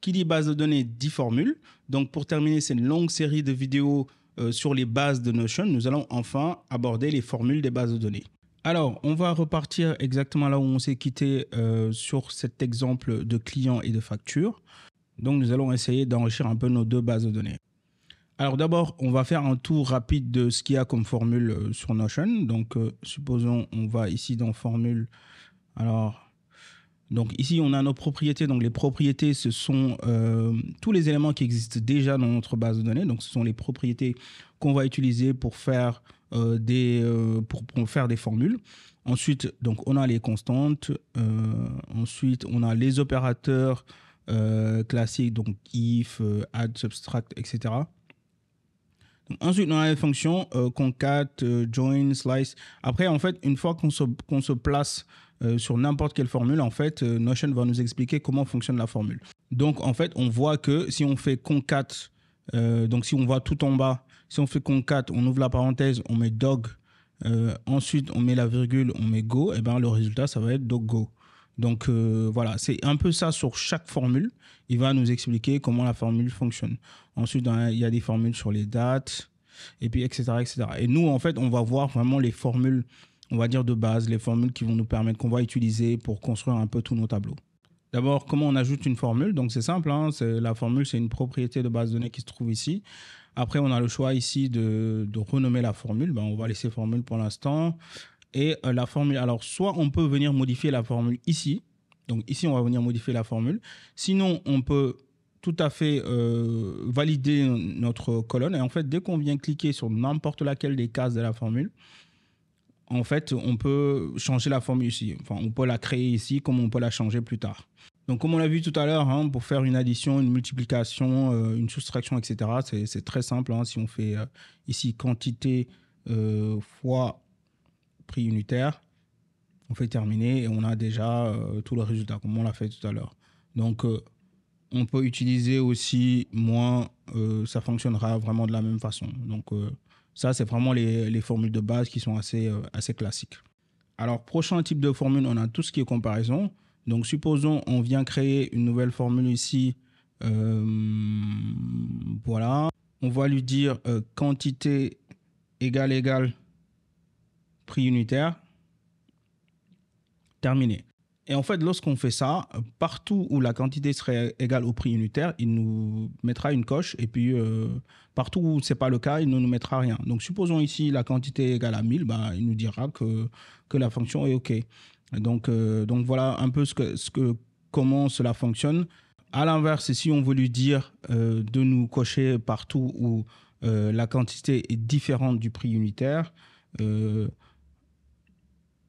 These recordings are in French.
qui dit base de données dit formules. Donc pour terminer cette longue série de vidéos euh, sur les bases de Notion, nous allons enfin aborder les formules des bases de données. Alors, on va repartir exactement là où on s'est quitté euh, sur cet exemple de client et de facture. Donc, nous allons essayer d'enrichir un peu nos deux bases de données. Alors d'abord, on va faire un tour rapide de ce qu'il y a comme formule euh, sur Notion. Donc, supposons, on va ici dans formule. Alors, donc ici, on a nos propriétés. Donc les propriétés, ce sont euh, tous les éléments qui existent déjà dans notre base de données. Donc ce sont les propriétés qu'on va utiliser pour faire, euh, des, euh, pour, faire des formules. Ensuite, donc on a les constantes. ensuite, on a les opérateurs classiques, donc if, add, subtract, etc. ensuite, on a les fonctions concat, join, slice. Après, en fait, une fois qu'on se, se place euh, sur n'importe quelle formule, en fait, euh, Notion va nous expliquer comment fonctionne la formule. Donc, en fait, on voit que si on fait concat, euh, donc si on voit tout en bas, si on fait concat, on ouvre la parenthèse, on met dog, ensuite on met la virgule, on met go, et eh bien le résultat, ça va être dog Donc voilà, c'est un peu ça sur chaque formule. Il va nous expliquer comment la formule fonctionne. Ensuite, il y a des formules sur les dates, et puis etc., etc. Et nous, en fait, on va voir vraiment les formules on va dire de base, les formules qui vont nous permettre, qu'on va utiliser pour construire un peu tous nos tableaux. D'abord, comment on ajoute une formule Donc c'est simple, hein, la formule c'est une propriété de base de données qui se trouve ici. Après, on a le choix ici de, renommer la formule. Ben, on va laisser formule pour l'instant. Et euh, la formule, alors soit on peut venir modifier la formule ici. Donc ici, on va venir modifier la formule. Sinon, on peut tout à fait euh, valider notre colonne. Et en fait, dès qu'on vient cliquer sur n'importe laquelle des cases de la formule, en fait, on peut changer la forme ici. Enfin, on peut la créer ici comme on peut la changer plus tard. Donc, comme on l'a vu tout à l'heure, hein, pour faire une addition, une multiplication, euh, une soustraction, etc., c'est très simple. Hein. si on fait euh, ici quantité euh, fois prix unitaire, on fait terminer et on a déjà tout le résultat, comme on l'a fait tout à l'heure. Donc, on peut utiliser aussi moins, ça fonctionnera vraiment de la même façon. Donc, ça, c'est vraiment les, formules de base qui sont euh, assez, classiques. Alors, prochain type de formule, on a tout ce qui est comparaison. Donc, supposons on vient créer une nouvelle formule ici. Euh, voilà. On va lui dire euh, quantité égale égale prix unitaire. Terminé. Et en fait, lorsqu'on fait ça, euh, partout où la quantité serait égale au prix unitaire, il nous mettra une coche. Et puis, euh, partout où ce n'est pas le cas, il ne nous mettra rien. Donc, supposons ici la quantité égale à 1000, bah, il nous dira que, que la fonction est OK. Donc, euh, donc voilà un peu ce que, ce que, comment cela fonctionne. À l'inverse, si on veut lui dire de nous cocher partout où la quantité est différente du prix unitaire,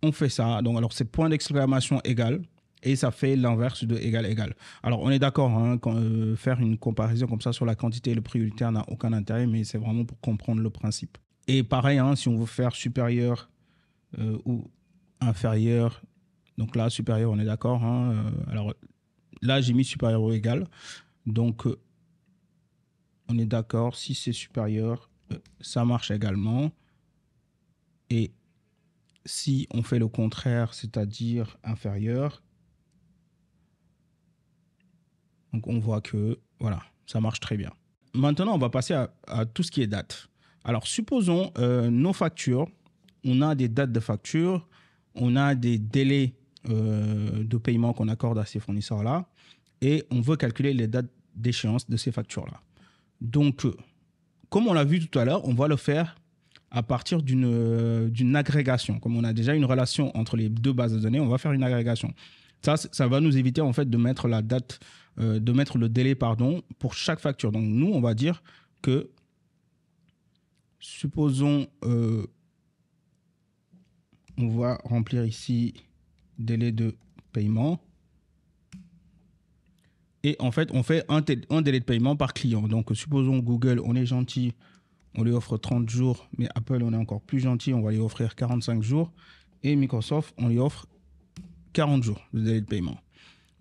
on fait ça. Donc, alors, c'est point d'exclamation égal. Et ça fait l'inverse de égal égal. Alors on est d'accord, hein, euh, faire une comparaison comme ça sur la quantité et le prix n'a aucun intérêt, mais c'est vraiment pour comprendre le principe. Et pareil, hein, si on veut faire supérieur euh, ou inférieur, donc là supérieur, on est d'accord. Hein, euh, alors là j'ai mis supérieur ou égal, donc on est d'accord. Si c'est supérieur, ça marche également. Et si on fait le contraire, c'est-à-dire inférieur, donc on voit que voilà, ça marche très bien. Maintenant, on va passer à, tout ce qui est date. Alors, supposons euh, nos factures. On a des dates de facture, on a des délais euh, de paiement qu'on accorde à ces fournisseurs-là, et on veut calculer les dates d'échéance de ces factures-là. Donc, euh, comme on l'a vu tout à l'heure, on va le faire à partir euh, d'une agrégation. Comme on a déjà une relation entre les deux bases de données, on va faire une agrégation. Ça, ça va nous éviter en fait de mettre la date, euh, de mettre le délai, pardon, pour chaque facture. Donc nous, on va dire que, supposons, euh, on va remplir ici délai de paiement. Et en fait, on fait un délai de paiement par client. Donc supposons Google, on est gentil, on lui offre 30 jours, mais Apple, on est encore plus gentil, on va lui offrir 45 jours. Et Microsoft, on lui offre 40 jours de délai de paiement.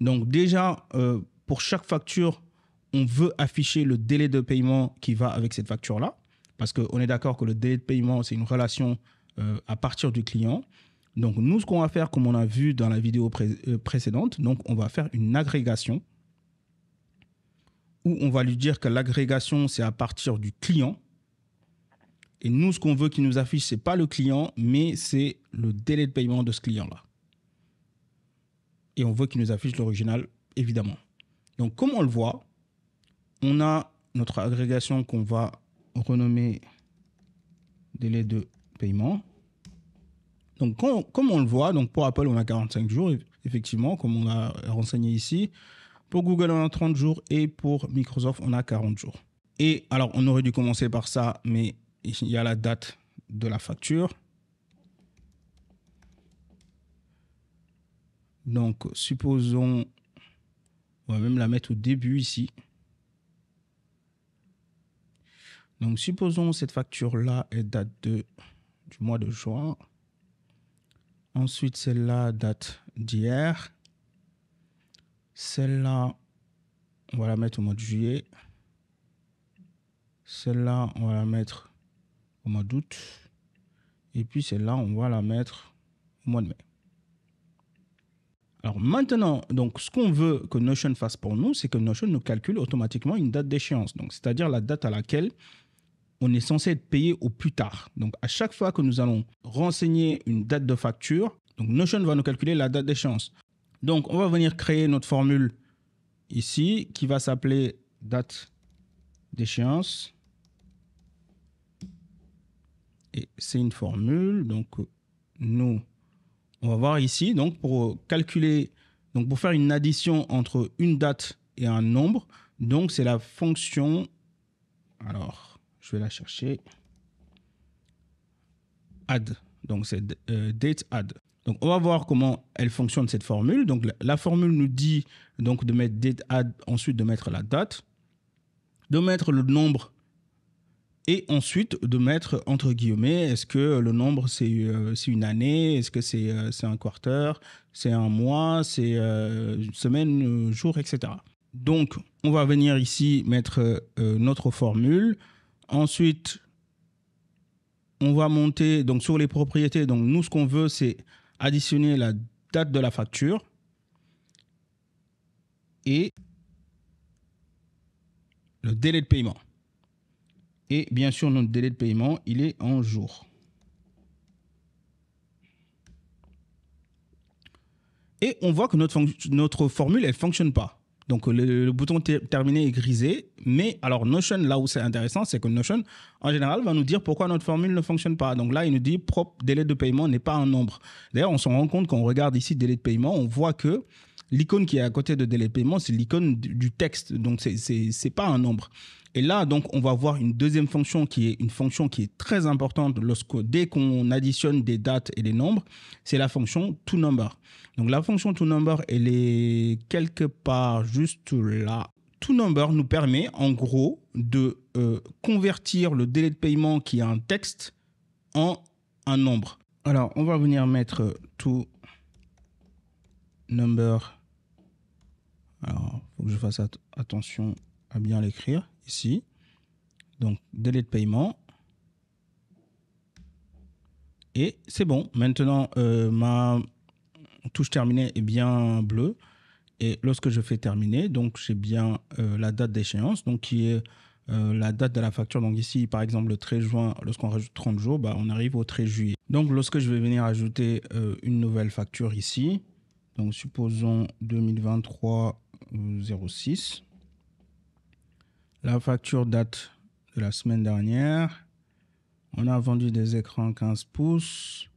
Donc déjà, euh, pour chaque facture, on veut afficher le délai de paiement qui va avec cette facture-là, parce qu'on est d'accord que le délai de paiement, c'est une relation euh, à partir du client. Donc nous, ce qu'on va faire, comme on a vu dans la vidéo euh, précédente, donc on va faire une agrégation où on va lui dire que l'agrégation, c'est à partir du client et nous, ce qu'on veut qu'il nous affiche, ce n'est pas le client, mais c'est le délai de paiement de ce client-là. Et on veut qu'il nous affiche l'original, évidemment. Donc, comme on le voit, on a notre agrégation qu'on va renommer délai de paiement. Donc, comme on le voit, donc pour Apple, on a 45 jours, effectivement, comme on a renseigné ici. Pour Google, on a 30 jours et pour Microsoft, on a 40 jours. Et alors, on aurait dû commencer par ça, mais il y a la date de la facture. Donc, supposons, on va même la mettre au début ici. Donc, supposons cette facture-là, est date de, du mois de juin. Ensuite, celle-là date d'hier. Celle-là, on va la mettre au mois de juillet. Celle-là, on va la mettre mois d'août. Et puis celle-là, on va la mettre au mois de mai. Alors maintenant, donc ce qu'on veut que Notion fasse pour nous, c'est que Notion nous calcule automatiquement une date d'échéance, donc c'est-à-dire la date à laquelle on est censé être payé au plus tard. Donc à chaque fois que nous allons renseigner une date de facture, donc Notion va nous calculer la date d'échéance. Donc on va venir créer notre formule ici qui va s'appeler date d'échéance c'est une formule. Donc, euh, nous, on va voir ici, donc pour euh, calculer, donc pour faire une addition entre une date et un nombre, donc c'est la fonction, alors je vais la chercher, add, donc c'est euh, date add. Donc on va voir comment elle fonctionne cette formule. Donc la, la, formule nous dit donc de mettre date add, ensuite de mettre la date, de mettre le nombre et ensuite de mettre entre guillemets, est-ce que le nombre c'est euh, une année, est-ce que euh, c'est un quarter, c'est un mois, c'est euh, une semaine, un jour, etc. Donc on va venir ici mettre notre formule. Ensuite, on va monter donc sur les propriétés. Donc nous ce qu'on veut c'est additionner la date de la facture et le délai de paiement. Et bien sûr, notre délai de paiement, il est en jour. Et on voit que notre, notre formule, elle ne fonctionne pas. Donc le, bouton terminé est grisé. Mais alors Notion, là où c'est intéressant, c'est que Notion, en général, va nous dire pourquoi notre formule ne fonctionne pas. Donc là, il nous dit propre délai de paiement n'est pas un nombre. D'ailleurs, on se rend compte quand on regarde ici délai de paiement, on voit que l'icône qui est à côté de délai de paiement, c'est l'icône du texte. Donc, ce n'est pas un nombre. Et là, donc, on va voir une deuxième fonction qui est une fonction qui est très importante lorsque, dès qu'on additionne des dates et des nombres, c'est la fonction toNumber. Donc, la fonction toNumber, elle est quelque part juste là. ToNumber nous permet, en gros, de euh, convertir le délai de paiement qui est un texte en un nombre. Alors, on va venir mettre toNumber. number alors, il faut que je fasse attention à bien l'écrire ici. Donc, délai de paiement. Et c'est bon. Maintenant, euh, ma touche terminée est bien bleue. Et lorsque je fais terminer, donc j'ai bien euh, la date d'échéance, donc qui est euh, la date de la facture. Donc ici, par exemple, le 13 juin, lorsqu'on rajoute 30 jours, bah, on arrive au 13 juillet. Donc lorsque je vais venir ajouter une nouvelle facture ici, donc supposons 2023 06. La facture date de la semaine dernière. On a vendu des écrans 15 pouces.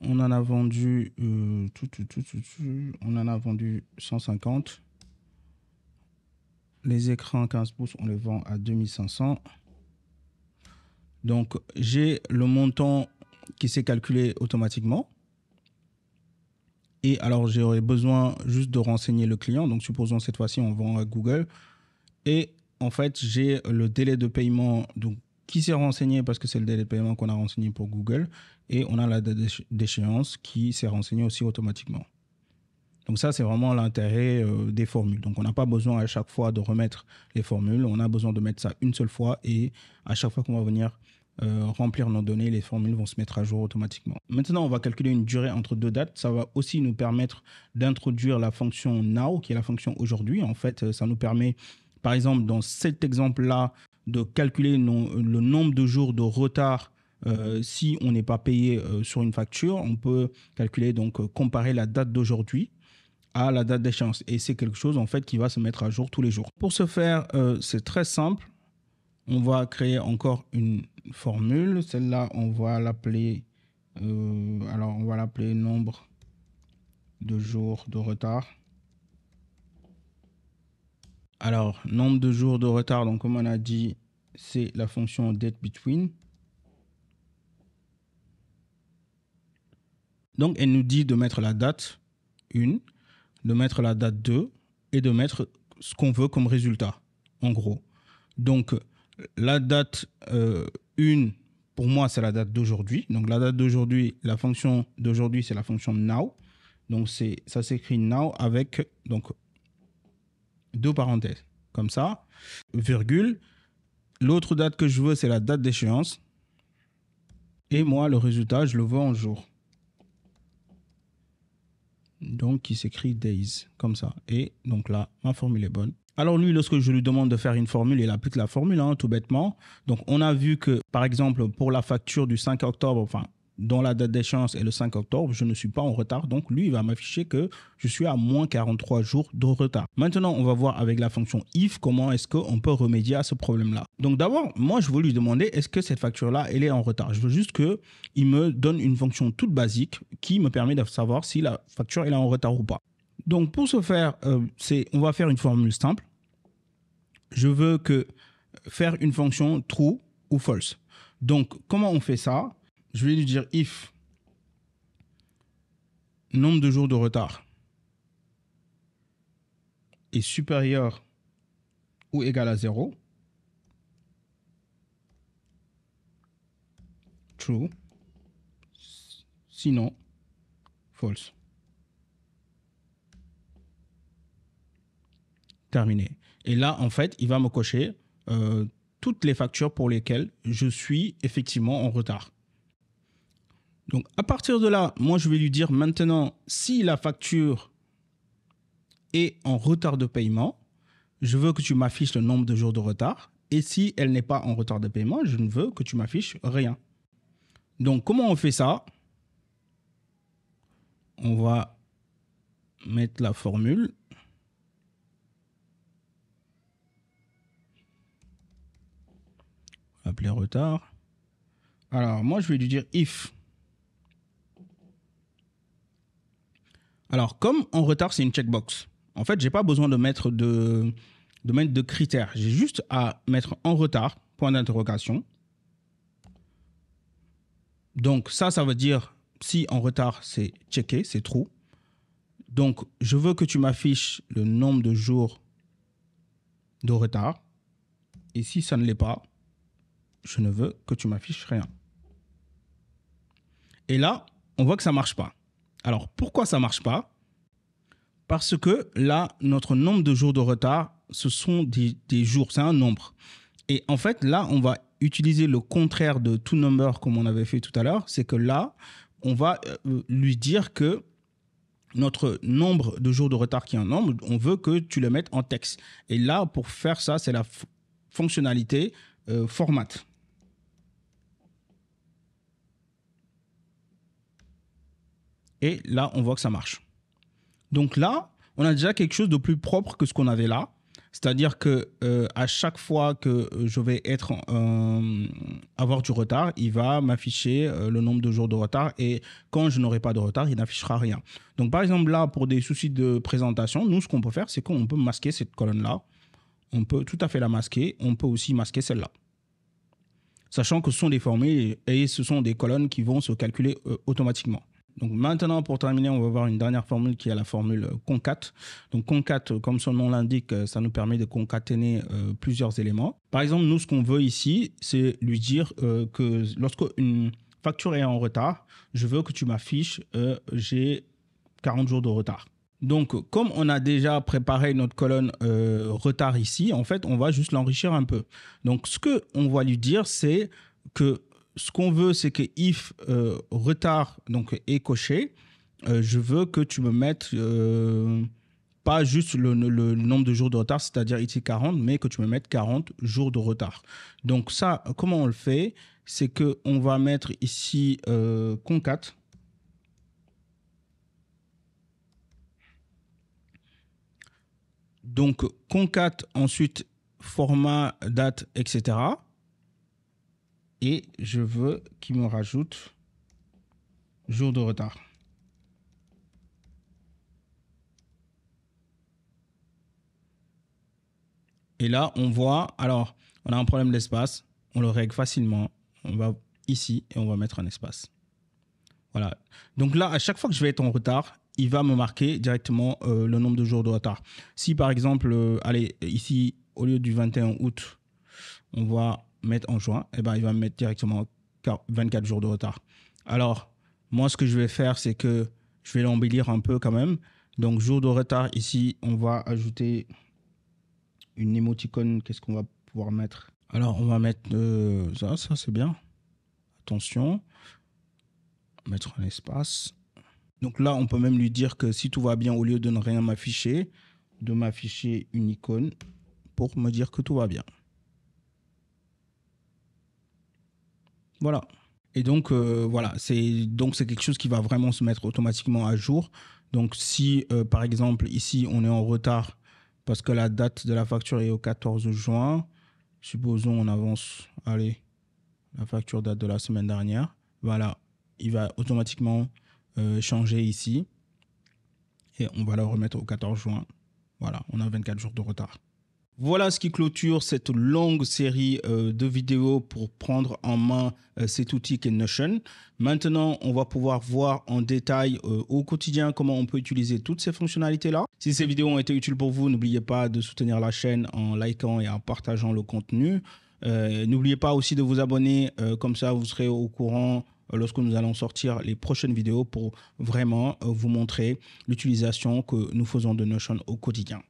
On en a vendu euh, tout, on en a vendu 150. Les écrans 15 pouces, on les vend à 2500. Donc j'ai le montant qui s'est calculé automatiquement. Et alors, j'aurais besoin juste de renseigner le client. Donc, supposons cette fois-ci, on vend à Google. Et en fait, j'ai le délai de paiement donc, qui s'est renseigné parce que c'est le délai de paiement qu'on a renseigné pour Google. Et on a la date d'échéance qui s'est renseignée aussi automatiquement. Donc ça, c'est vraiment l'intérêt euh, des formules. Donc on n'a pas besoin à chaque fois de remettre les formules, on a besoin de mettre ça une seule fois et à chaque fois qu'on va venir euh, remplir nos données, les formules vont se mettre à jour automatiquement. Maintenant, on va calculer une durée entre deux dates. Ça va aussi nous permettre d'introduire la fonction now, qui est la fonction aujourd'hui. En fait, euh, ça nous permet, par exemple, dans cet exemple-là, de calculer le nombre de jours de retard euh, si on n'est pas payé sur une facture. On peut calculer, donc, comparer la date d'aujourd'hui à la date d'échéance. Et c'est quelque chose, en fait, qui va se mettre à jour tous les jours. Pour ce faire, c'est très simple on va créer encore une formule. Celle-là, on va l'appeler euh, alors on va l'appeler nombre de jours de retard. Alors, nombre de jours de retard, donc comme on a dit, c'est la fonction date between Donc, elle nous dit de mettre la date 1, de mettre la date 2 et de mettre ce qu'on veut comme résultat, en gros. Donc, la date 1, euh, pour moi, c'est la date d'aujourd'hui. Donc la date d'aujourd'hui, la fonction d'aujourd'hui, c'est la fonction now. Donc ça s'écrit now avec donc deux parenthèses comme ça, virgule. L'autre date que je veux, c'est la date d'échéance. Et moi, le résultat, je le veux en jour. Donc, il s'écrit days, comme ça. Et donc là, ma formule est bonne. Alors lui, lorsque je lui demande de faire une formule, il applique la formule, hein, tout bêtement. Donc on a vu que, par exemple, pour la facture du 5 octobre, enfin, dont la date d'échéance est le 5 octobre, je ne suis pas en retard. Donc lui, il va m'afficher que je suis à moins 43 jours de retard. Maintenant, on va voir avec la fonction if comment est-ce qu'on peut remédier à ce problème-là. Donc d'abord, moi, je veux lui demander est-ce que cette facture-là, elle est en retard. Je veux juste qu'il me donne une fonction toute basique qui me permet de savoir si la facture elle est en retard ou pas. Donc pour ce faire, euh, on va faire une formule simple. Je veux que faire une fonction true ou false. Donc comment on fait ça Je vais lui dire if nombre de jours de retard est supérieur ou égal à 0, true, sinon false. terminé. Et là, en fait, il va me cocher euh, toutes les factures pour lesquelles je suis effectivement en retard. Donc à partir de là, moi je vais lui dire maintenant si la facture est en retard de paiement, je veux que tu m'affiches le nombre de jours de retard. Et si elle n'est pas en retard de paiement, je ne veux que tu m'affiches rien. Donc comment on fait ça On va mettre la formule Appeler retard. Alors, moi, je vais lui dire if. Alors, comme en retard, c'est une checkbox. En fait, j'ai pas besoin de mettre de, de, mettre de critères. J'ai juste à mettre en retard, point d'interrogation. Donc, ça, ça veut dire si en retard, c'est checké, c'est true. Donc, je veux que tu m'affiches le nombre de jours de retard. Et si ça ne l'est pas, je ne veux que tu m'affiches rien. Et là, on voit que ça marche pas. Alors pourquoi ça marche pas Parce que là, notre nombre de jours de retard, ce sont des, jours, c'est un nombre. Et en fait, là, on va utiliser le contraire de tout number comme on avait fait tout à l'heure, c'est que là, on va euh, lui dire que notre nombre de jours de retard qui est un nombre, on veut que tu le mettes en texte. Et là, pour faire ça, c'est la fonctionnalité euh, format. Et là, on voit que ça marche. Donc là, on a déjà quelque chose de plus propre que ce qu'on avait là. C'est-à-dire que euh, à chaque fois que euh, je vais être euh, avoir du retard, il va m'afficher le nombre de jours de retard et quand je n'aurai pas de retard, il n'affichera rien. Donc par exemple là, pour des soucis de présentation, nous ce qu'on peut faire, c'est qu'on peut masquer cette colonne là. On peut tout à fait la masquer. On peut aussi masquer celle-là, sachant que ce sont des formules et ce sont des colonnes qui vont se calculer automatiquement. Donc maintenant, pour terminer, on va voir une dernière formule qui est la formule concat. Donc concat, euh, comme son nom l'indique, euh, ça nous permet de concaténer euh, plusieurs éléments. Par exemple, nous, ce qu'on veut ici, c'est lui dire que lorsque une facture est en retard, je veux que tu m'affiches j'ai 40 jours de retard. Donc, comme on a déjà préparé notre colonne retard ici, en fait, on va juste l'enrichir un peu. Donc, ce qu'on va lui dire, c'est que ce qu'on veut, c'est que if euh, retard donc, est coché, euh, je veux que tu me mettes euh, pas juste le, le, nombre de jours de retard, c'est-à-dire ici 40, mais que tu me mettes 40 jours de retard. Donc ça, comment on le fait C'est qu'on va mettre ici concat. Donc concat, ensuite format, date, etc et je veux qu'il me rajoute jour de retard. Et là, on voit, alors, on a un problème d'espace, on le règle facilement. On va ici et on va mettre un espace. Voilà. Donc là, à chaque fois que je vais être en retard, il va me marquer directement euh, le nombre de jours de retard. Si par exemple, euh, allez, ici, au lieu du 21 août, on voit mettre en juin, et eh ben, il va me mettre directement 24 jours de retard. Alors, moi, ce que je vais faire, c'est que je vais l'embellir un peu quand même. Donc, jour de retard, ici, on va ajouter une émoticône. Qu'est-ce qu'on va pouvoir mettre Alors, on va mettre euh, ça, ça c'est bien. Attention. Mettre un espace. Donc là, on peut même lui dire que si tout va bien, au lieu de ne rien m'afficher, de m'afficher une icône pour me dire que tout va bien. Voilà. Et donc, euh, voilà, c'est donc c'est quelque chose qui va vraiment se mettre automatiquement à jour. Donc, si euh, par exemple ici on est en retard parce que la date de la facture est au 14 juin, supposons on avance, allez, la facture date de la semaine dernière. Voilà, il va automatiquement euh, changer ici et on va la remettre au 14 juin. Voilà, on a 24 jours de retard. Voilà ce qui clôture cette longue série euh, de vidéos pour prendre en main euh, cet outil qu'est Notion. Maintenant, on va pouvoir voir en détail euh, au quotidien comment on peut utiliser toutes ces fonctionnalités-là. Si ces vidéos ont été utiles pour vous, n'oubliez pas de soutenir la chaîne en likant et en partageant le contenu. n'oubliez pas aussi de vous abonner, comme ça vous serez au courant lorsque nous allons sortir les prochaines vidéos pour vraiment vous montrer l'utilisation que nous faisons de Notion au quotidien.